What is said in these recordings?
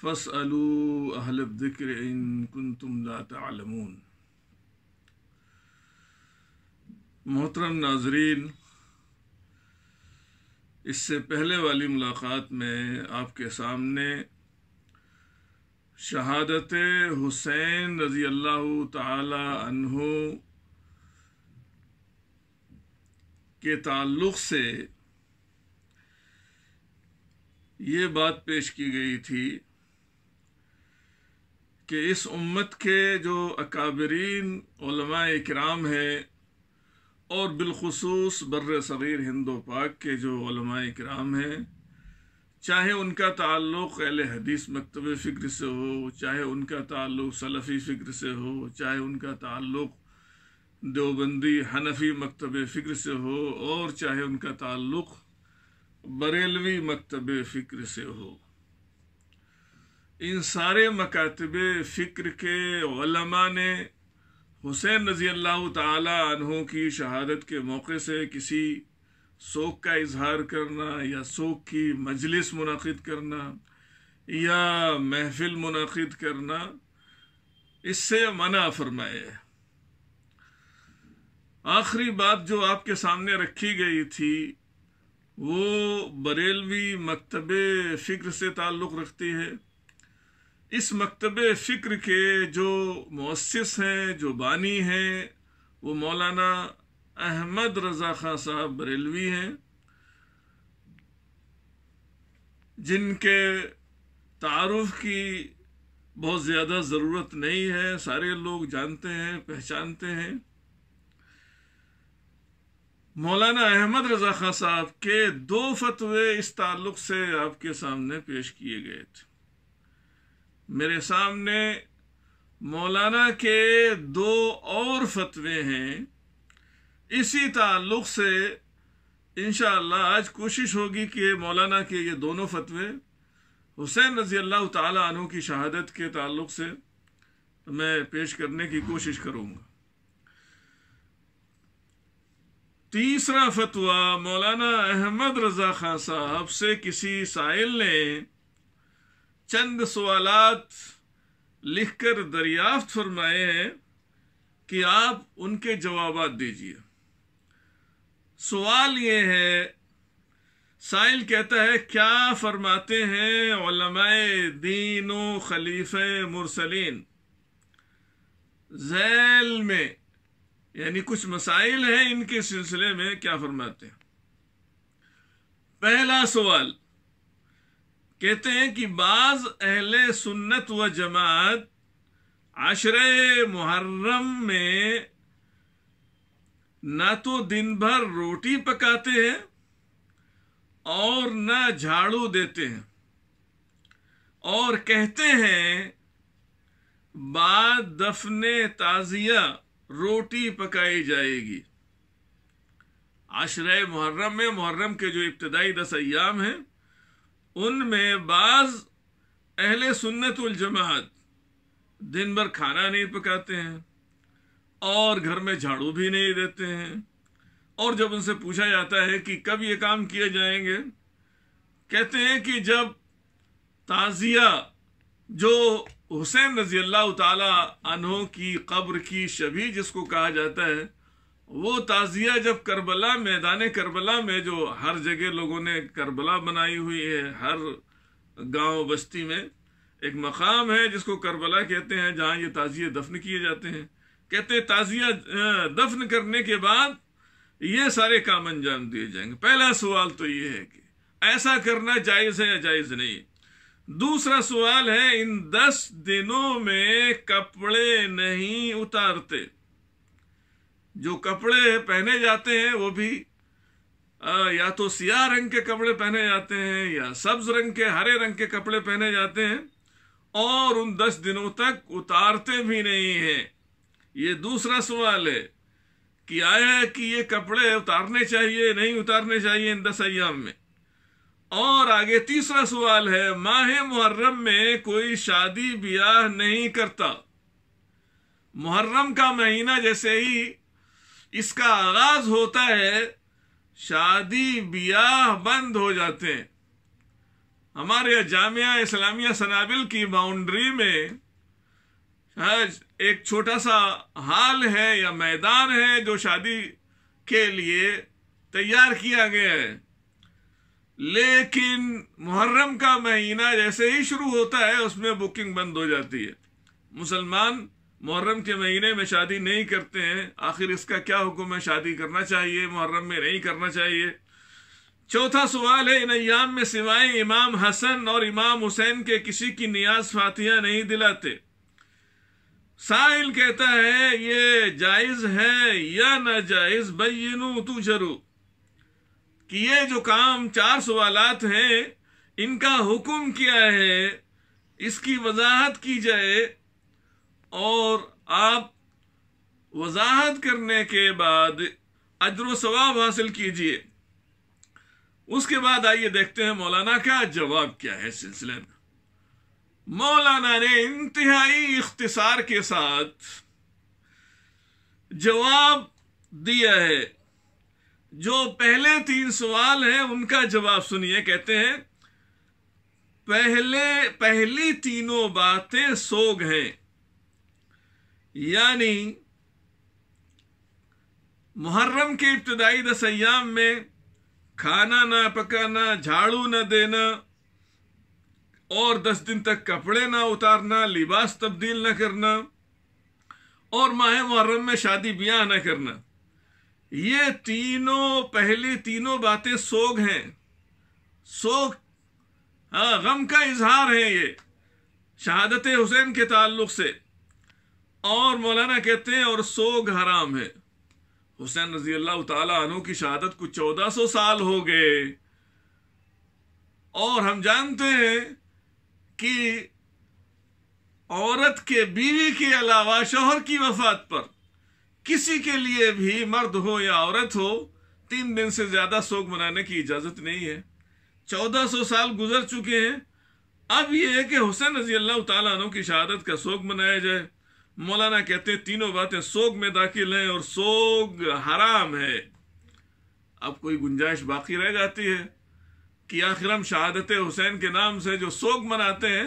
फ़सअलू अहल ज़िक्र इन कुन तुम लातालमून मोहतरम नाजरीन इससे पहले वाली मुलाकात में आपके सामने शहादत हुसैन रज़ी अल्लाह तहो के ताल्लुक़ से ये बात पेश की गई थी कि इस उम्मत के जो अकाबरीन कराम हैं और बिलखसूस बर सग़ीर हिंदो पाक के जो कराम हैं चाहे उनका ताल्लुक़ अहल हदीस मकतब फ़िक्र से हो चाहे उनका ताल्लुक़ सलफ़ी फ़िक्र से हो चाहे उनका ताल्लुक़ देवबंदी हनफी मकतब फ़िक्र से हो और चाहे उनका ताल्लुक़ बरेलवी मकतब फ़िक्र से हो इन सारे मकातब फ़िक्र के ओलमा ने हुसैन रज़ी अल्लाह तहों की शहादत के मौके से किसी शोक का इजहार करना या शोक की मजलिस मुनद करना या महफिल मुनद करना इससे मना फरमाए आखिरी बात जो आपके सामने रखी गई थी वो बरेलवी मकतब फ़िक्र से ताल्लुक़ रखती है इस मकतब फ़िक्र के जो मौसस हैं जो बानी हैं वो मौलाना अहमद रज़ा खां साहब बरेलवी हैं जिनके तारफ़ की बहुत ज़्यादा ज़रूरत नहीं है सारे लोग जानते हैं पहचानते हैं मौलाना अहमद रज़ा खां साहब के दो फतवे इस ताल्लुक़ से आपके सामने पेश किए गए थे मेरे सामने मौलाना के दो और फतवे हैं इसी ताल्लुक से इनशाला आज कोशिश होगी कि मौलाना के ये दोनों फतवे हुसैन रजी अल्लाह तु की शहादत के ताल्लुक से मैं पेश करने की कोशिश करूँगा तीसरा फतवा मौलाना अहमद रजा खान साहब से किसी साइल ने चंद सवालात लिखकर दरियाफ्त फरमाए हैं कि आप उनके जवाब दीजिए सवाल ये है साइल कहता है क्या फरमाते हैं दीनों खलीफे मुरसलीन जैल में यानी कुछ मसाइल हैं इनके सिलसिले में क्या फरमाते हैं पहला सवाल कहते हैं कि बाज अहले सुन्नत व जमात आशरे मुहर्रम में ना तो दिन भर रोटी पकाते हैं और ना झाड़ू देते हैं और कहते हैं बाद दफने ताजिया रोटी पकाई जाएगी आशरे मुहर्रम में मुहर्रम के जो इब्तदाई दस अयाम हैं उनमें बाज अहले सुन्नत जमात दिन भर खाना नहीं पकाते हैं और घर में झाड़ू भी नहीं देते हैं और जब उनसे पूछा जाता है कि कब ये काम किए जाएंगे कहते हैं कि जब ताज़िया जो हुसैन रजी अल्लाह तहों की कब्र की शबी जिसको कहा जाता है वो ताज़िया जब करबला मैदान करबला में जो हर जगह लोगों ने करबला बनाई हुई है हर गांव बस्ती में एक मकाम है जिसको करबला कहते हैं जहां ये ताजिया दफन किए जाते हैं कहते हैं ताज़िया दफन करने के बाद ये सारे काम अंजाम दिए जाएंगे पहला सवाल तो ये है कि ऐसा करना जायज़ है या जायज़ नहीं दूसरा सवाल है इन दस दिनों में कपड़े नहीं उतारते जो कपड़े पहने जाते हैं वो भी आ, या तो सियाह रंग के कपड़े पहने जाते हैं या सब्ज रंग के हरे रंग के कपड़े पहने जाते हैं और उन दस दिनों तक उतारते भी नहीं हैं ये दूसरा सवाल है कि आया है कि ये कपड़े उतारने चाहिए नहीं उतारने चाहिए इन दस अयाम में और आगे तीसरा सवाल है माह मुहर्रम में कोई शादी ब्याह नहीं करता मुहर्रम का महीना जैसे ही इसका आगाज होता है शादी ब्याह बंद हो जाते हैं हमारे जामिया इस्लामिया सनाबिल की बाउंड्री में एक छोटा सा हाल है या मैदान है जो शादी के लिए तैयार किया गया है लेकिन मुहर्रम का महीना जैसे ही शुरू होता है उसमें बुकिंग बंद हो जाती है मुसलमान मुहर्रम के महीने में शादी नहीं करते हैं आखिर इसका क्या हुक्म है शादी करना चाहिए मुहर्रम में नहीं करना चाहिए चौथा सवाल है इन अयाम में सिवाय इमाम हसन और इमाम हुसैन के किसी की नियाज फातिया नहीं दिलाते साहिल कहता है ये जायज है या ना जायज बैनू तू जरू कि ये जो काम चार सवालत हैं इनका हुक्म क्या है इसकी वजाहत की जाए और आप वजाहत करने के बाद अजर सवाब हासिल कीजिए उसके बाद आइए देखते हैं मौलाना का जवाब क्या है सिलसिले में मौलाना ने इंतहाई इख्तिसार के साथ जवाब दिया है जो पहले तीन सवाल हैं उनका जवाब सुनिए कहते हैं पहले पहली तीनों बातें सोग हैं यानी मुहर्रम के इब्तदाई दस में खाना ना पकाना झाड़ू ना देना और दस दिन तक कपड़े ना उतारना लिबास तब्दील ना करना और माह मुहर्रम में शादी ब्याह ना करना ये तीनों पहली तीनों बातें सोग हैं सोग हाँ गम का इजहार है ये शहादत हुसैन के ताल्लुक से और मौलाना कहते हैं और सोग हराम है हुसैन रजी अल्लाह तु की शहादत को चौदह सौ साल हो गए और हम जानते हैं कि औरत के बीवी के अलावा शोहर की वफात पर किसी के लिए भी मर्द हो या औरत हो तीन दिन से ज्यादा शोक मनाने की इजाजत नहीं है चौदह सौ साल गुजर चुके हैं अब यह है कि हुसैन रजी अल्लाह तु की शहादत का शोक मनाया जाए मौलाना कहते हैं तीनों बातें सोग में दाखिल हैं और सोग हराम है अब कोई गुंजाइश बाकी रह जाती है कि आखिर हम शहादत हुसैन के नाम से जो सोग मनाते हैं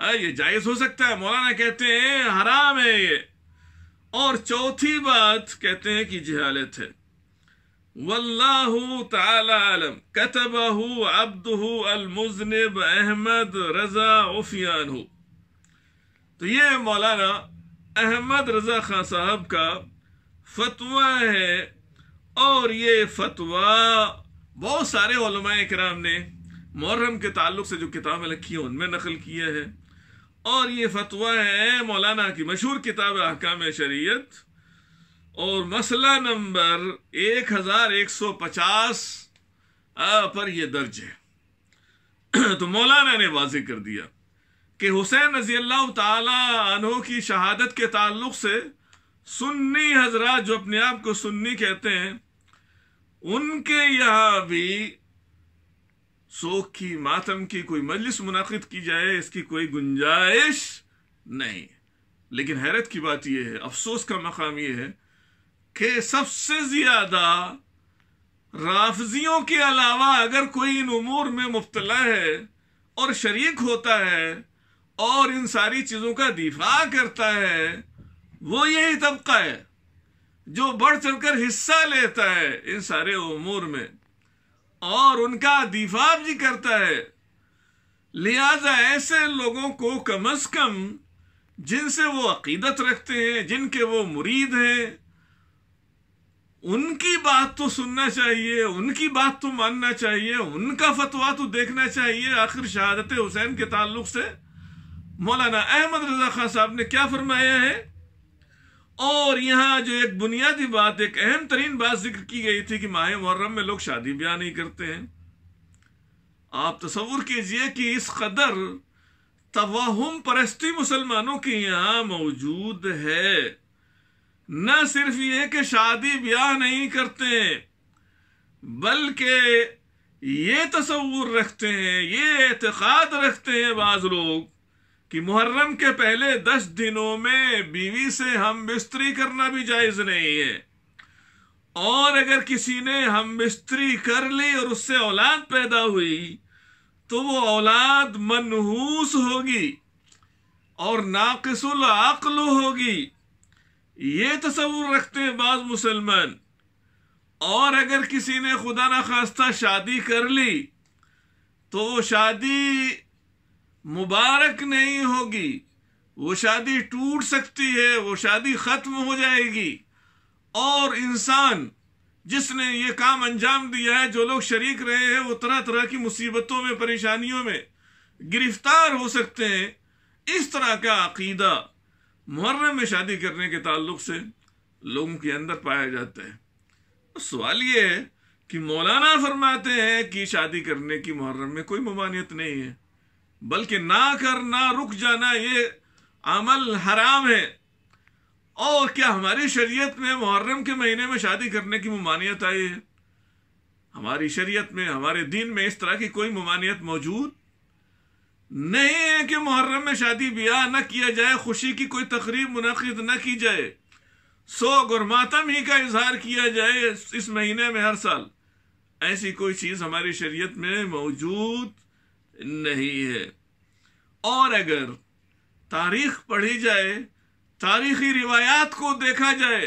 आ, ये जायज हो सकता है मौलाना कहते हैं हराम है ये और चौथी बात कहते हैं कि जहालत है वल्लाहु तलम कतबहू अब्दू अलमुजनब अहमद रजा उफियान तो ये मौलाना अहमद रजा खान साहब का फतवा है और ये फतवा बहुत सारे कराम ने मुहर्रम के ताल्लुक से जो किताबें लिखी हैं उनमें नकल किया है और ये फतवा है मौलाना की मशहूर किताब अहकाम शरीयत और मसला नंबर 1150 पर यह दर्ज है तो मौलाना ने वाजी कर दिया कि हुसैन रजी अल्लाह तहों की शहादत के ताल्लुक से सुन्नी हजरा जो अपने आप को सुन्नी कहते हैं उनके यहाँ भी शोक की मातम की कोई मजलिस मुनद की जाए इसकी कोई गुंजाइश नहीं लेकिन हैरत की बात यह है अफसोस का मकाम यह है कि सबसे ज्यादा राफजियों के अलावा अगर कोई इन उमूर में मुबतला है और शरीक होता है और इन सारी चीज़ों का दिफा करता है वो यही तबका है जो बढ़ चढ़कर हिस्सा लेता है इन सारे उमूर में और उनका दिफा भी करता है लिहाजा ऐसे लोगों को कम अज कम जिनसे वो अकीदत रखते हैं जिनके वो मुरीद हैं उनकी बात तो सुनना चाहिए उनकी बात तो मानना चाहिए उनका फतवा तो देखना चाहिए आखिर शहादत हुसैन के ताल्लुक से मौलाना अहमद रजा खान साहब ने क्या फरमाया है और यहाँ जो एक बुनियादी बात एक अहम तरीन बात जिक्र की गई थी कि माह मुहर्रम में लोग शादी ब्याह नहीं करते हैं आप तस्वुर कीजिए कि इस कदर तवाहम परस्ती मुसलमानों के यहाँ मौजूद है न सिर्फ ये कि शादी ब्याह नहीं करते बल्कि ये तस्वूर रखते हैं ये एतकाद रखते हैं बाज लोग कि मुहर्रम के पहले दस दिनों में बीवी से हम बिस्तरी करना भी जायज नहीं है और अगर किसी ने हम बिस्तरी कर ली और उससे औलाद पैदा हुई तो वो औलाद मनहूस होगी और नाकसुल अक्ल होगी ये तस्वुर रखते हैं बाज मुसलमान और अगर किसी ने खुदा न खास्ता शादी कर ली तो वो शादी मुबारक नहीं होगी वो शादी टूट सकती है वो शादी खत्म हो जाएगी और इंसान जिसने ये काम अंजाम दिया है जो लोग शरीक रहे हैं वो तरह तरह की मुसीबतों में परेशानियों में गिरफ्तार हो सकते हैं इस तरह का अकीदा मुहर्रम में शादी करने के ताल्लुक से लोगों के अंदर पाया जाता है तो सवाल ये है कि मौलाना फरमाते हैं कि शादी करने की मुहर्रम में कोई ममानियत नहीं है बल्कि ना करना रुक जाना ये अमल हराम है और क्या हमारी शरीयत में मुहर्रम के महीने में शादी करने की ममानियत आई है हमारी शरीयत में हमारे दीन में इस तरह की कोई ममानियत मौजूद नहीं है कि मुहर्रम में शादी ब्याह न किया जाए खुशी की कोई तकरीब मुनद न की जाए सोग और मातम ही का इजहार किया जाए इस महीने में हर साल ऐसी कोई चीज़ हमारी शरीयत में मौजूद नहीं है और अगर तारीख पढ़ी जाए तारीखी रिवायात को देखा जाए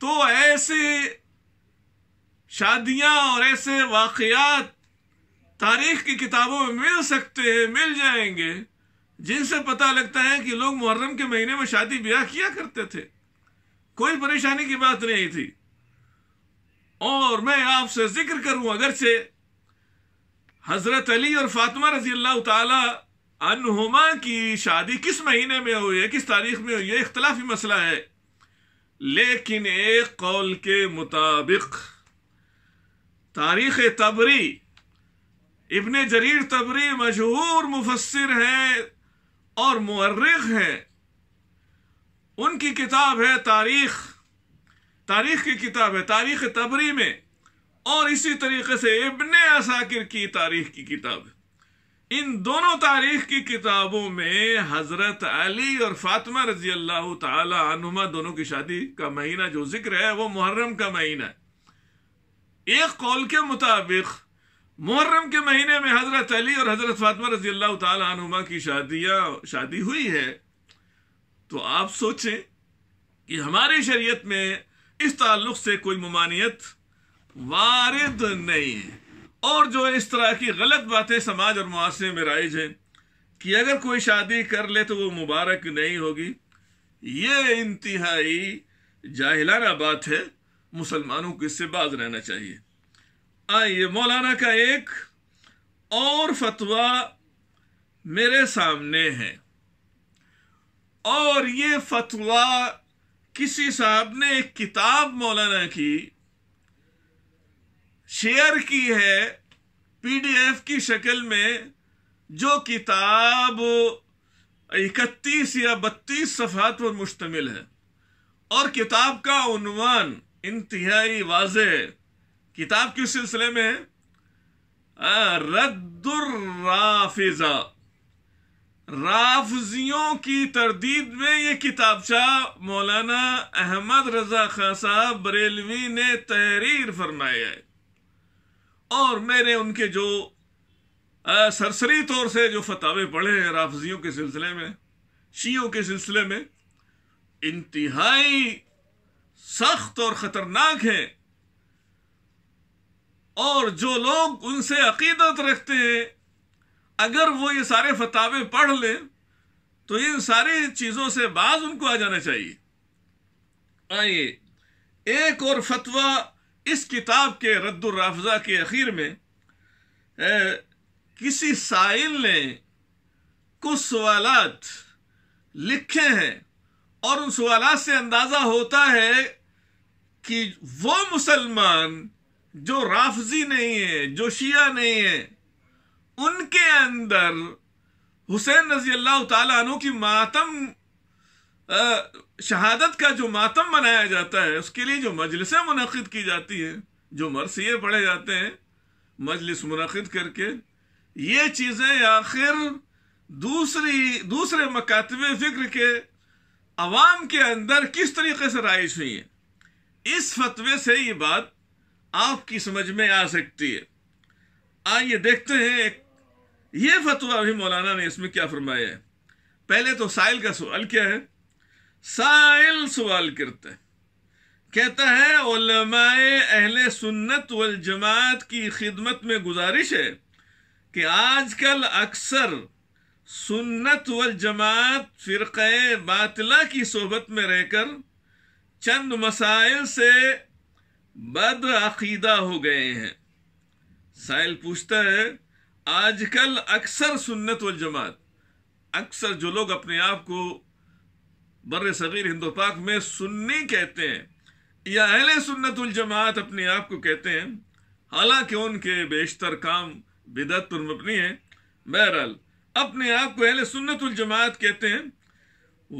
तो ऐसे शादियां और ऐसे वाकयात तारीख की किताबों में मिल सकते हैं मिल जाएंगे जिनसे पता लगता है कि लोग मुहर्रम के महीने में शादी ब्याह किया करते थे कोई परेशानी की बात नहीं थी और मैं आपसे जिक्र करूं अगर से हजरत अली और फातिमा रजी अल्लाह तुमा की शादी किस महीने में हुई है किस तारीख में हुई है इख्तलाफी मसला है लेकिन एक कौल के मुताबिक तारीख तबरी इबन जरीर तबरी मशहूर मुफसर हैं और मर्रख हैं उनकी किताब है तारीख तारीख की किताब है तारीख तबरी में और इसी तरीके से इबन असाकिर की तारीख की किताब इन दोनों तारीख की किताबों में हज़रत अली और फातिमा रजी अल्लाह तुमा दोनों की शादी का महीना जो जिक्र है वो मुहर्रम का महीना है एक कौल के मुताबिक मुहर्रम के महीने में हज़रत अली और हज़रत फातिमा रजी अल्लाह तुमा की शादियां शादी हुई है तो आप सोचें कि हमारी शरीयत में इस ताल्लुक से कोई ममानियत वारिद नहीं है और जो इस तरह की गलत बातें समाज और मुआरे में राइज हैं कि अगर कोई शादी कर ले तो वो मुबारक नहीं होगी ये इंतहाई जाहिलाना बात है मुसलमानों को इससे बाज रहना चाहिए आइए मौलाना का एक और फतवा मेरे सामने है और ये फतवा किसी साहब ने एक किताब मौलाना की शेयर की है पीडीएफ की शक्ल में जो किताब इकतीस या बत्तीस सफात पर मुश्तमिल है और किताब का उन्वान इंतहाई वाज किताब के सिलसिले में रद्दुर्राफिजा राफजियों की तरदीद में ये किताबचा मौलाना अहमद रजा खां साहब बरेलवी ने तहरीर फरमाया है और मैंने उनके जो आ, सरसरी तौर से जो फतावे पढ़े हैं राफजियों के सिलसिले में शीयों के सिलसिले में इंतहाई सख्त और ख़तरनाक हैं और जो लोग उनसे अकीदत रखते हैं अगर वो ये सारे फतावे पढ़ लें तो इन सारी चीज़ों से बाज उनको आ जाना चाहिए आइए एक और फतवा इस किताब के रद्दुराफजा के अखीर में ए, किसी साइल ने कुछ सवाल लिखे हैं और उन सवाल से अंदाज़ा होता है कि वो मुसलमान जो राफजी नहीं है जो शिया नहीं है उनके अंदर हुसैन रजी अल्लाह तु की मातम शहादत का जो मातम मनाया जाता है उसके लिए जो मजलिसें मुनद की जाती हैं जो मरसिए पढ़े जाते हैं मजलिस मुनद करके ये चीज़ें आखिर दूसरी दूसरे मकातब फ़िक्र के अवाम के अंदर किस तरीके से राइज हुई है इस फतवे से ये बात आपकी समझ में आ सकती है आइए देखते हैं एक ये फतवा अभी मौलाना ने इसमें क्या फरमाया है पहले तो साइल का सवाल क्या है साइल सवाल करता है कहता है उलमाए अहले सुन्नत वल जमात की खिदमत में गुजारिश है कि आजकल अक्सर सुन्नत वल जमात फ़िरक़ बातला की सोहबत में रहकर चंद मसाइल से बद अकीदा हो गए हैं साइल पूछता है आजकल अक्सर सुन्नत वल जमात अक्सर जो लोग अपने आप को बर सग़ीर हिंदो पाक में सुन्नी कहते हैं या अहल सुन्नत जमात अपने आप को कहते हैं हालांकि उनके बेशतर काम बिदत पर मबनी है बहरहाल अपने आप को अहल सुन्नतुल जमात कहते हैं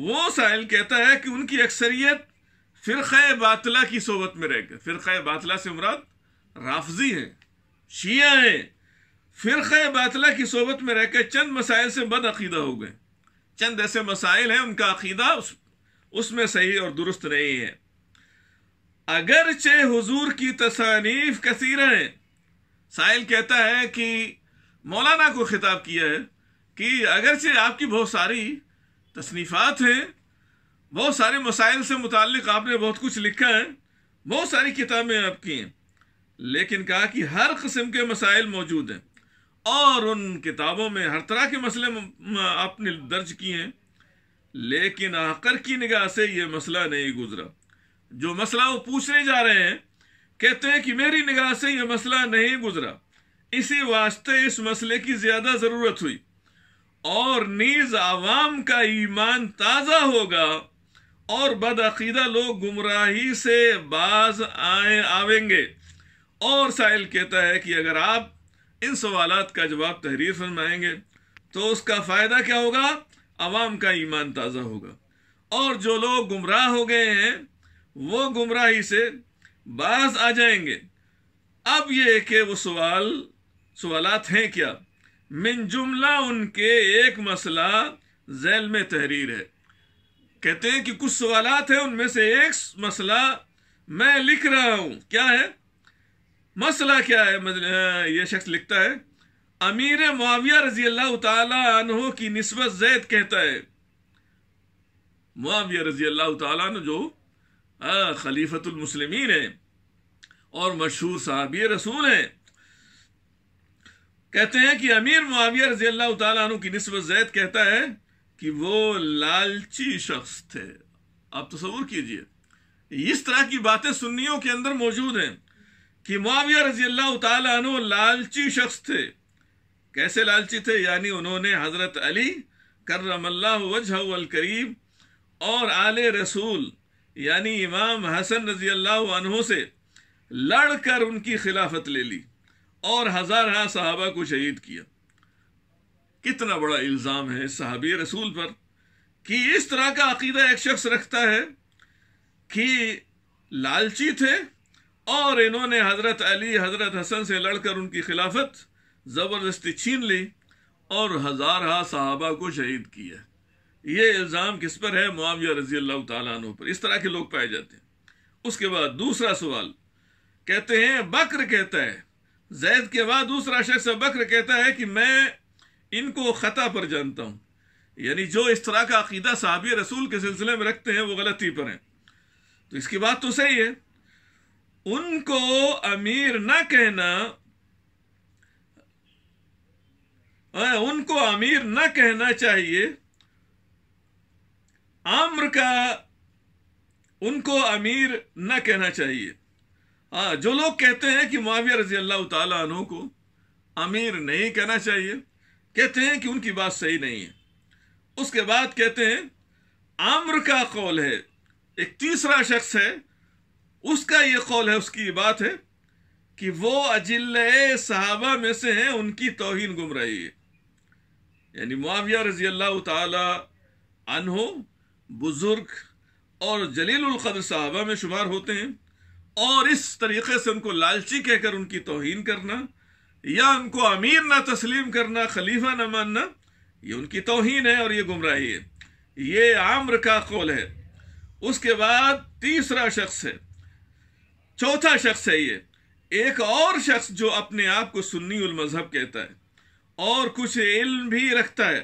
वो साहिल कहता है कि उनकी अक्सरियत फ़िर बातला की सोबत में रहकर फ़िरक़ बातला से मुराद राफजी है शिया है फ़िर बातला की सोबत में रहकर चंद मसाइल से बदअीदा हो गए चंद ऐसे मसाइल हैं उनका अकीदा उस उसमें सही और दुरुस्त नहीं है अगरचे हुजूर की तसानीफ कसीर है साहिल कहता है कि मौलाना को खिताब किया है कि अगरचे आपकी बहुत सारी तसनीफ़ात हैं बहुत सारे मसाइल से मुतक आपने बहुत कुछ लिखा है बहुत सारी किताबें आपकी हैं लेकिन कहा कि हर कस्म के मसाइल मौजूद हैं और उन किताबों में हर तरह के मसले आपने दर्ज किए हैं लेकिन आकर की निगाह से यह मसला नहीं गुजरा जो मसला वो पूछने जा रहे हैं कहते हैं कि मेरी निगाह से यह मसला नहीं गुजरा इसी वास्ते इस मसले की ज्यादा जरूरत हुई और नीज आवाम का ईमान ताज़ा होगा और बदअीदा लोग गुमराही से बाज आए आवेंगे और साहिल कहता है कि अगर आप इन सवाल का जवाब तहरीर फरमाएंगे तो उसका फ़ायदा क्या होगा आवाम का ईमान ताज़ा होगा और जो लोग गुमराह हो गए हैं वो गुमराही से बाज आ जाएंगे अब ये कि वो सवाल सवालत हैं क्या मिन जुमला उनके एक मसला जैल में तहरीर है कहते हैं कि कुछ सवालत हैं उनमें से एक मसला मैं लिख रहा हूँ क्या है मसला क्या है मतलब ये शख्स लिखता है अमीर मुआविया रजी अल्लाह तहों की नस्बत जैद कहता है मुआविया रजी अल्लाह तु जो खलीफतुलमसलमिन है और मशहूर साहबी रसूल है कहते हैं कि अमीर मुआविया रजी अल्लाह तु की नस्बत जैद कहता है कि वो लालची शख्स थे आप तस्वूर कीजिए इस तरह की बातें सुन्नियों के अंदर मौजूद हैं कि मुआविया रजी अल्लाह तु लालची शख्स थे कैसे लालची थे यानी उन्होंने हज़रत अली करमल्लाह करीब और आल रसूल यानी इमाम हसन रजी अल्लाह से लड़कर उनकी खिलाफत ले ली और हज़ारहा साहबा को शहीद किया कितना बड़ा इल्ज़ाम है साहब रसूल पर कि इस तरह का अकीदा एक शख्स रखता है कि लालची थे और इन्होंने हज़रत अली हज़रत हसन से लड़कर उनकी खिलाफत ज़बरदस्ती छीन ली और हज़ारहा साहबा को शहीद किया ये इल्ज़ाम किस पर है मुआविया रजी अल्लाह तु पर इस तरह के लोग पाए जाते हैं उसके बाद दूसरा सवाल कहते हैं बकर कहता है जैद के बाद दूसरा शख्स बकर कहता है कि मैं इनको ख़ता पर जानता हूँ यानी जो इस तरह का अकीदा साहबी रसूल के सिलसिले में रखते हैं वो गलती पर हैं तो इसकी बात तो सही है उनको अमीर न कहना उनको अमीर न कहना चाहिए आम्र का उनको अमीर न कहना चाहिए आ, जो लोग कहते हैं कि माविया रजी अल्लाह तु को अमीर नहीं कहना चाहिए कहते हैं कि उनकी बात सही नहीं है उसके बाद कहते हैं आम्र का कौल है एक तीसरा शख्स है उसका ये कौल है उसकी ये बात है कि वो अजिल सहाबा में से हैं उनकी तोहन गुम रही है यानी मुआविया रजी अल्लाह तहो बुज़ुर्ग और जलीलकद्र साहबा में शुमार होते हैं और इस तरीके से उनको लालची कहकर उनकी तोहन करना या उनको अमीर ना तस्लीम करना खलीफा ना मानना ये उनकी तोहन है और ये गुमराही है ये आम्र का कौल है उसके बाद तीसरा शख्स है चौथा शख्स है ये एक और शख्स जो अपने आप को सुन्नी उल मजहब कहता है और कुछ इल्म भी रखता है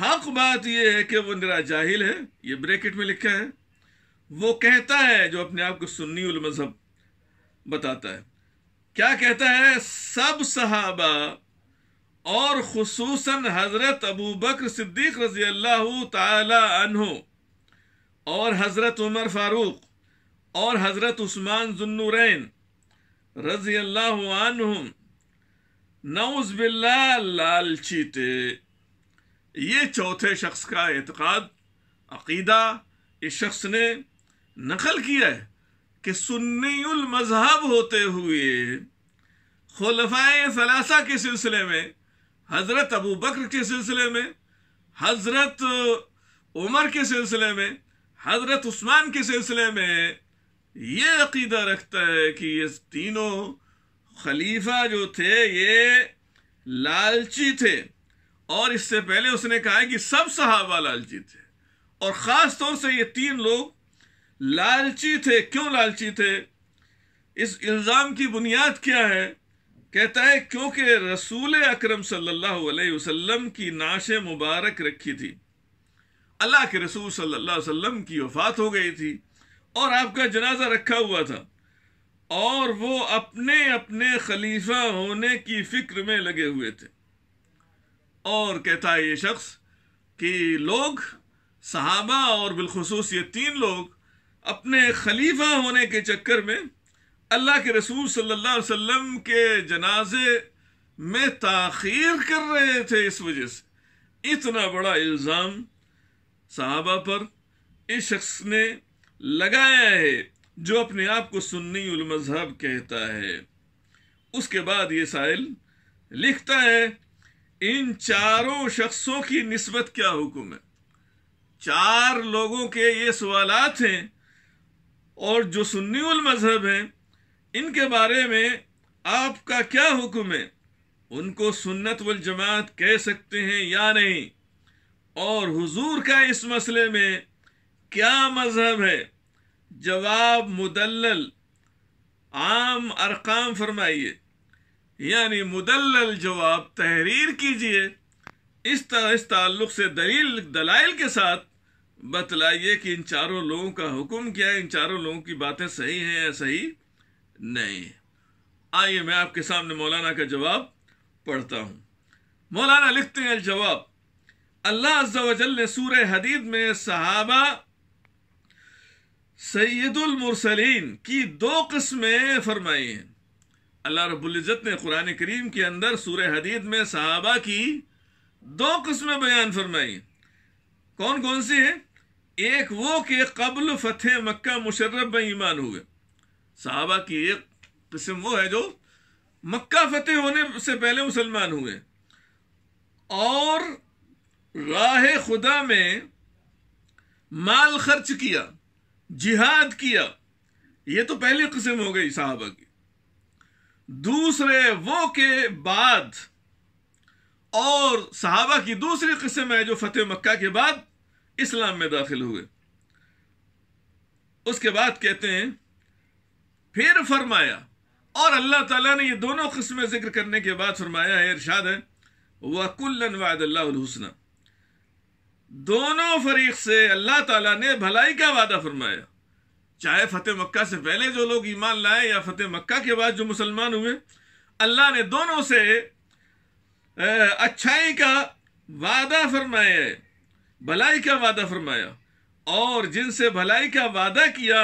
हक बात यह है कि वो निरा जाहिल है ये ब्रैकेट में लिखा है वो कहता है जो अपने आप को सुन्नी उल मजहब बताता है क्या कहता है सब सहाबा और खसूस हज़रत अबू बकर सिद्दीक रजी अल्लाह तहो और हज़रत उमर फ़ारूक़ और हज़रत उस्मान जुन्नुरैन रजी अल्लाह नौज बिल्ला लाल चीते ये चौथे शख्स का एतक़ाद अकीदा इस शख्स ने नकल किया है कि सुन्नी मजहब होते हुए खलफाए सलासा के सिलसिले में हज़रत अबू बकर के सिलसिले में हज़रत उमर के सिलसिले में हज़रत उस्मान के सिलसिले में ये अकीदा रखता है कि ये तीनों खलीफा जो थे ये लालची थे और इससे पहले उसने कहा है कि सब सहाबा लालची थे और ख़ास तौर से ये तीन लोग लालची थे क्यों लालची थे इस इल्ज़ाम की बुनियाद क्या है कहता है क्योंकि रसूल अकरम सल्लल्लाहु अलैहि वसल्लम की नाश मुबारक रखी थी अल्लाह के रसूल सल्लल्लाहु अलैहि वसल्लम की वफ़ात हो गई थी और आपका जनाजा रखा हुआ था और वो अपने अपने खलीफा होने की फिक्र में लगे हुए थे और कहता है ये शख्स कि लोग सहाबा और बिलखसूस ये तीन लोग अपने खलीफा होने के चक्कर में अल्लाह के रसूल सल्लल्लाहु अलैहि वसल्लम के जनाजे में ताखीर कर रहे थे इस वजह से इतना बड़ा इल्ज़ाम साहबा पर इस शख्स ने लगाया है जो अपने आप को सुन्नी मजहब कहता है उसके बाद ये साइल लिखता है इन चारों शख्सों की नस्बत क्या हुक्म है चार लोगों के ये सवालात हैं और जो सुन्नी मजहब हैं इनके बारे में आपका क्या हुक्म है उनको सुन्नत वल जमात कह सकते हैं या नहीं और हुजूर का इस मसले में क्या मजहब है जवाब मुदल आम अरकाम फरमाइए यानी मुदल जवाब तहरीर कीजिए इस तरह इस ताल्लुक से दलील दलाइल के साथ बतलाइए कि इन चारों लोगों का हुक्म क्या है इन चारों लोगों की बातें सही हैं या सही नहीं आइए मैं आपके सामने मौलाना का जवाब पढ़ता हूँ मौलाना लिखते हैं जवाब अल्लाह वजल ने सूर हदीद में सहाबा सैदुल मुरसलीन की दो किस्में फरमाई हैं अल्लाह रबुल्ज़त ने कुरान करीम के अंदर सूर हदीद में साहबा की दो किस्में बयान फरमाई कौन कौन सी है एक वो के कबल फतेह मक्का मुशर्रफ में ईमान हुए साहबा की एक किस्म वो है जो मक्का फतेह होने से पहले मुसलमान हुए और राह खुदा में माल खर्च किया जिहाद किया ये तो पहली किस्म हो गई साहबा की दूसरे वो के बाद और साहबा की दूसरी किस्म है जो फतेह मक्का के बाद इस्लाम में दाखिल हुए उसके बाद कहते हैं फिर फरमाया और अल्लाह ताला ने ये दोनों किस्में जिक्र करने के बाद फरमाया है इरशाद है वकुल्लन वाद अल्लाह हुसना दोनों फरीक से अल्लाह ताला ने भलाई का वादा फरमाया चाहे फतेह मक्का से पहले जो लोग ईमान लाए या फतेह मक्का के बाद जो मुसलमान हुए अल्लाह ने दोनों से अच्छाई का वादा फरमाया है भलाई का वादा फरमाया और जिनसे भलाई का वादा किया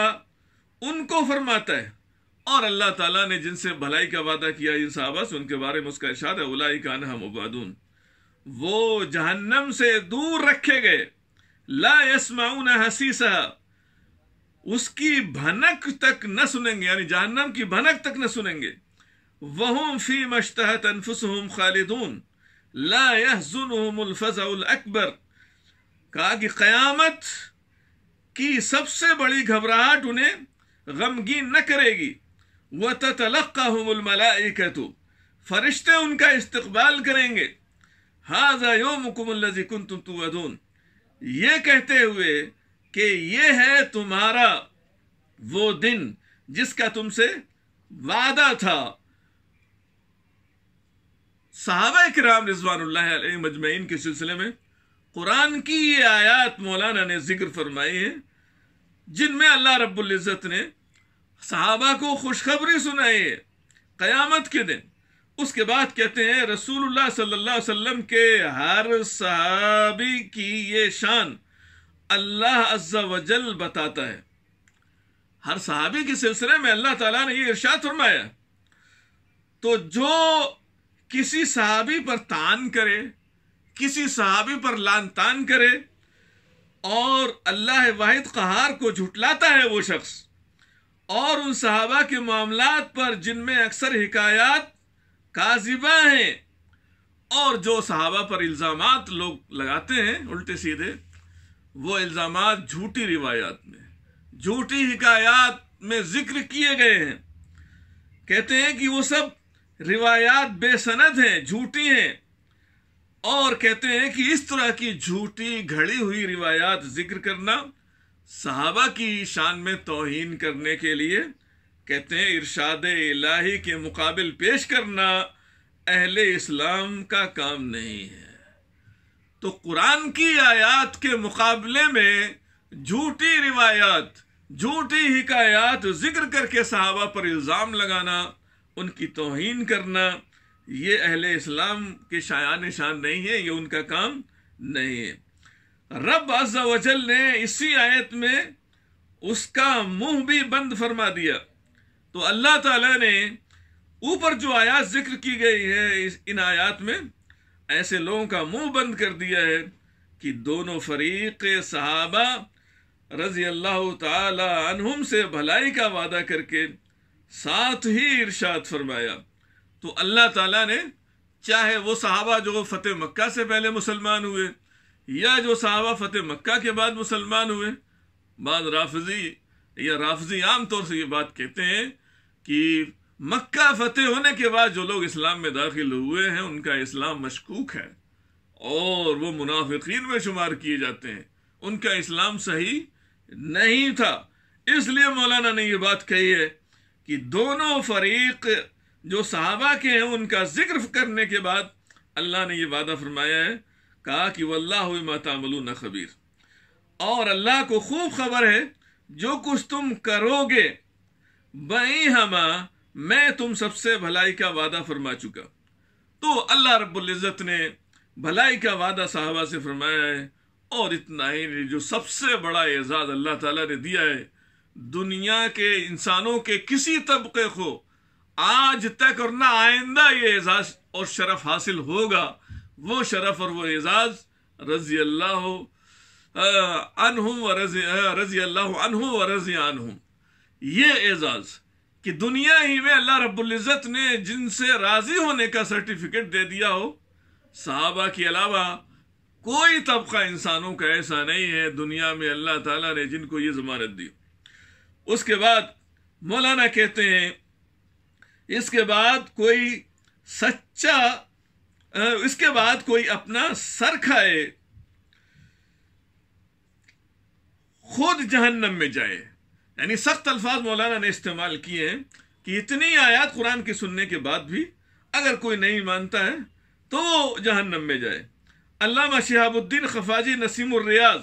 उनको फरमाता है और अल्लाह ताला ने जिनसे भलाई का वादा किया इन साहबा से उनके बारे में उसका इशाद है उलाई का नाम उबादून वो जहन्नम से दूर रखे गए ला यसमाउन हसीसा उसकी भनक तक न सुनेंगे यानी जहन्नम की भनक तक न सुनेंगे वह फी मशतः तनफुसहम खालिदून ला अकबर कहा कि क़यामत की सबसे बड़ी घबराहट उन्हें गमगीन न करेगी वह कह मलाइकतु फरिश्ते उनका इस्तकबाल करेंगे हाजा यो कुमल्लजी कुन तुम तुअन ये कहते हुए कि ये है तुम्हारा वो दिन जिसका तुमसे वादा था साहबा कराम रिजवान के सिलसिले में कुरान की ये आयात मौलाना ने जिक्र फरमाई है जिनमें अल्लाह रबुल्जत ने सहाबा को खुशखबरी सुनाई है क़यामत के दिन उसके बाद कहते हैं रसूलुल्लाह सल्लल्लाहु अलैहि वसल्लम के हर सहाबी की ये शान अल्लाह अज्जा वजल बताता है हर सहाबी के सिलसिले में अल्लाह ताला ने ये इरशाद फरमाया तो जो किसी सहाबी पर तान करे किसी सहाबी पर लान तान करे और अल्लाह वाहिद कहार को झुटलाता है वो शख्स और उन सहाबा के मामलात पर जिनमें अक्सर हिकायत काजिबा हैं और जो सहाबा पर इल्ज़ाम लोग लगाते हैं उल्टे सीधे वो इल्ज़ाम झूठी रिवायात में झूठी हिकायात में जिक्र किए गए हैं कहते हैं कि वो सब रिवायात बेसनद हैं झूठी हैं और कहते हैं कि इस तरह की झूठी घड़ी हुई रिवायात जिक्र करना सहाबा की शान में तोहन करने के लिए कहते हैं इरशाद इलाही के मुकाबल पेश करना अहले इस्लाम का काम नहीं है तो कुरान की आयात के मुकाबले में झूठी रिवायात झूठी हिकायात जिक्र करके सहाबा पर इल्ज़ाम लगाना उनकी तोहन करना ये अहले इस्लाम के शाया शान नहीं है ये उनका काम नहीं है रब अज्जा वजल ने इसी आयत में उसका मुंह भी बंद फरमा दिया तो अल्लाह ताला ने ऊपर जो आयात जिक्र की गई है इस इन आयात में ऐसे लोगों का मुंह बंद कर दिया है कि दोनों फरीक सहाबा रजी अल्लाह तुम से भलाई का वादा करके साथ ही इरशाद फरमाया तो अल्लाह ताला ने चाहे वो सहाबा जो फ़तेह मक्का से पहले मुसलमान हुए या जो सहाबा फ़तेह मक्का के बाद मुसलमान हुए बाद राफजी या राफजी आमतौर से ये बात कहते हैं कि मक्का फतेह होने के बाद जो लोग इस्लाम में दाखिल हुए हैं उनका इस्लाम मशकूक है और वो मुनाफिकीन में शुमार किए जाते हैं उनका इस्लाम सही नहीं था इसलिए मौलाना ने यह बात कही है कि दोनों फरीक जो सहाबा के हैं उनका जिक्र करने के बाद अल्लाह ने यह वादा फरमाया है कहा कि वल्लाह मातामलू न खबीर और अल्लाह को खूब खबर है जो कुछ तुम करोगे बई हम मैं तुम सबसे भलाई का वादा फरमा चुका तो अल्लाह रबुल्जत ने भलाई का वादा साहबा से फरमाया है और इतना ही नहीं जो सबसे बड़ा एजाज़ अल्लाह ताला ने दिया है दुनिया के इंसानों के किसी तबके को आज तक और ना आइंदा ये एजाज और शरफ हासिल होगा वो शरफ और वो एजाज रजी अल्लाह हो रजी अल्लाह व रजी ये एजाज़ कि दुनिया ही में अल्लाह रबुल्जत ने जिनसे राज़ी होने का सर्टिफिकेट दे दिया हो साहबा के अलावा कोई तबका इंसानों का ऐसा नहीं है दुनिया में अल्लाह ताला ने जिनको ये जमानत दी उसके बाद मौलाना कहते हैं इसके बाद कोई सच्चा इसके बाद कोई अपना सर खाए खुद जहन्नम में जाए यानी सख्त अल्फाज मौलाना ने इस्तेमाल किए हैं कि इतनी आयात कुरान की सुनने के बाद भी अगर कोई नहीं मानता है तो वो जहन्नम में जाए अल्लामा शहाबुद्दीन खफाजी नसीम रियाज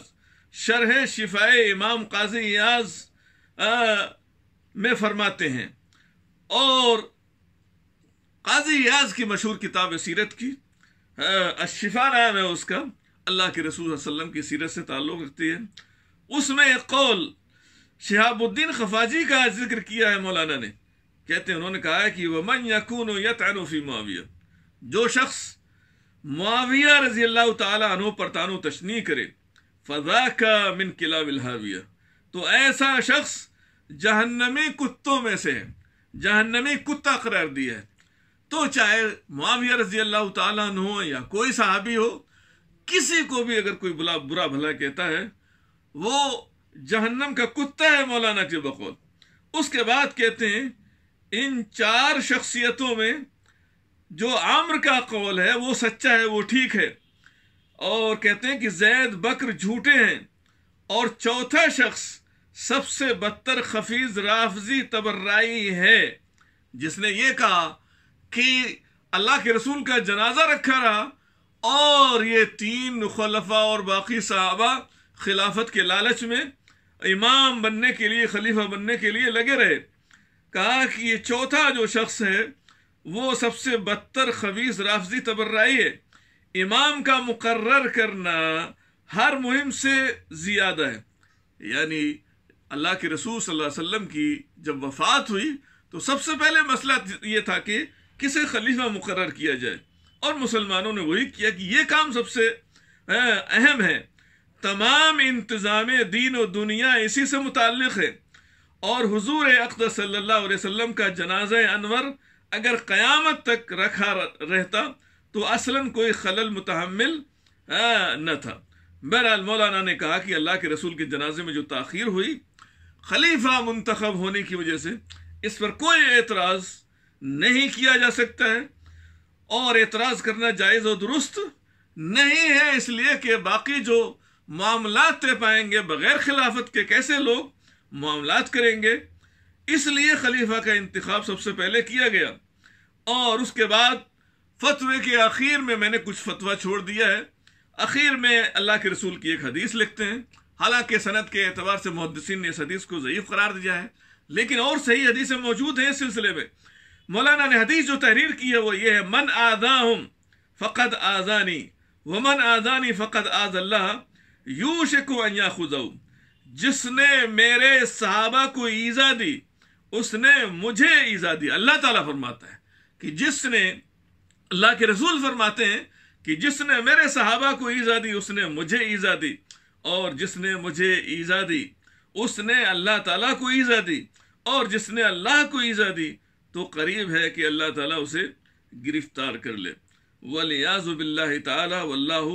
शरह शिफाए इमाम काजी याज में फरमाते हैं और काजी याज की मशहूर किताब सीरत की अशिफा नाम है उसका अल्लाह के रसूल वसल्लम की सीरत से ताल्लुक़ रखती है उसमें एक कौल शहाबुद्दीन खफाजी का जिक्र किया है मौलाना ने कहते हैं उन्होंने कहा है कि वह मन यकून तानोफी माविया जो शख्स माविया रजी अल्लाह तु पर तानो तशनी करे फजा का मिन किला तो ऐसा शख्स जहन्नमी कुत्तों में से है जहन्नमी कुत्ता करार दिया है तो चाहे माविया रजी अल्लाह हो या कोई साहबी हो किसी को भी अगर कोई बुला बुरा भला कहता है वो जहन्नम का कुत्ता है मौलाना के बकौल उसके बाद कहते हैं इन चार शख्सियतों में जो आम्र का कौल है वो सच्चा है वो ठीक है और कहते हैं कि जैद बकर झूठे हैं और चौथा शख्स सबसे बदतर खफीज राफजी तबर्राई है जिसने ये कहा कि अल्लाह के रसूल का जनाजा रखा रहा और ये तीन खलफा और बाकी साहबा खिलाफत के लालच में इमाम बनने के लिए खलीफा बनने के लिए लगे रहे कहा कि ये चौथा जो शख्स है वो सबसे बदतर खबीज राफजी तबर्राई है इमाम का मुकर्र करना हर मुहिम से ज़्यादा है यानी अल्लाह के रसूल सल्लल्लाहु अलैहि वसल्लम की जब वफात हुई तो सबसे पहले मसला ये था कि किसे खलीफा मुकर्र किया जाए और मुसलमानों ने वही किया कि ये काम सबसे अहम है तमाम इंतज़ाम दीन और दुनिया इसी से मुतल है और हजूर अकद सल्ला का जनाज अनवर अगर क़्यामत तक रखा रहता तो असल कोई खलल मुतहमल न था बहरहाल मौलाना ने कहा कि अल्लाह के रसूल के जनाजे में जो तखिर हुई खलीफा मंतखब होने की वजह से इस पर कोई एतराज़ नहीं किया जा सकता है और एतराज़ करना जायज़ और दुरुस्त नहीं है इसलिए कि बाकी जो मामलात तय पाएंगे बगैर खिलाफत के कैसे लोग मामलात करेंगे इसलिए खलीफा का इंतखब सबसे पहले किया गया और उसके बाद फतवे के आखिर में मैंने कुछ फतवा छोड़ दिया है आखिर में अल्लाह के रसूल की एक हदीस लिखते हैं हालांकि सनत के एतबार से मुहदसिन ने इस हदीस को ज़यीफ़ करार दिया है लेकिन और सही हदीसें मौजूद हैं इस सिलसिले में मौलाना ने हदीस जो तहरीर की है वो ये है मन आज़ा हम फ़कत आज़ानी वमन आज़ानी फ़कत आज़ अल्लाह यू शिकु जिसने मेरे सहाबा को ईजा दी उसने मुझे ईजा दी अल्लाह ताला फरमाता है कि जिसने अल्लाह के रसूल फरमाते हैं कि जिसने मेरे सहाबा को ईजा दी उसने मुझे ईजा दी और जिसने मुझे ईजा दी उसने अल्लाह ताला को ईजा दी और जिसने अल्लाह को ईजा दी तो करीब है कि अल्लाह ताला उसे गिरफ्तार कर ले वलियाज़ुबिल्ला ताला वल्लाह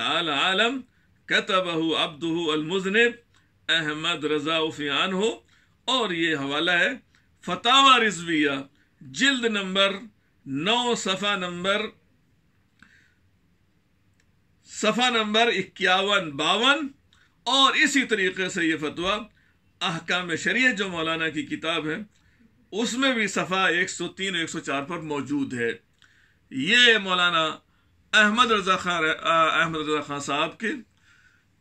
ताला आलम कतबहू अब्दू अलमुजनब अहमद रज़ा उफ़ियान हो और ये हवाला है फतावा रिजविया जिल्द नंबर नौ सफ़ा नंबर सफ़ा नंबर इक्यावन बावन और इसी तरीके से ये फतवा अहकाम शरीय जो मौलाना की किताब है उसमें भी सफ़ा एक सौ तीन एक सौ चार पर मौजूद है ये मौलाना अहमद रज़ा खान अहमद रज़ा खान साहब के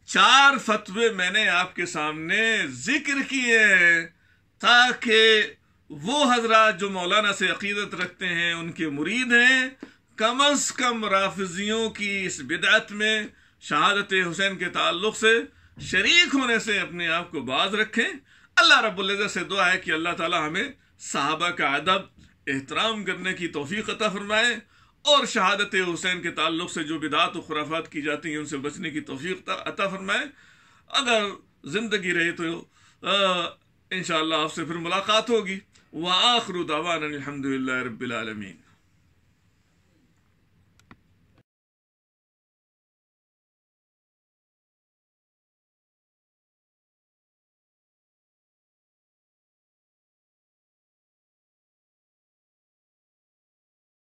चार फतवे मैंने आपके सामने जिक्र किए हैं ताकि वो हजरात जो मौलाना से अकीदत रखते हैं उनके मुरीद हैं कम अज कम राफजियों की इस बिदात में शहादत हुसैन के ताल्लुक से शरीक होने से अपने आप को बाज रखें अल्लाह रब्ज़त से दुआ है कि अल्लाह ताला हमें साहबा का अदब एहतराम करने की तोफ़ी अता फरमाए और शहादत हुसैन के ताल्लुक से जो बिदात और खुराफात की जाती हैं उनसे बचने की तोफीक अता फरमाए अगर ज़िंदगी रहे तो इन आपसे फिर मुलाकात होगी व आखिर दावान अलहमदिल्ला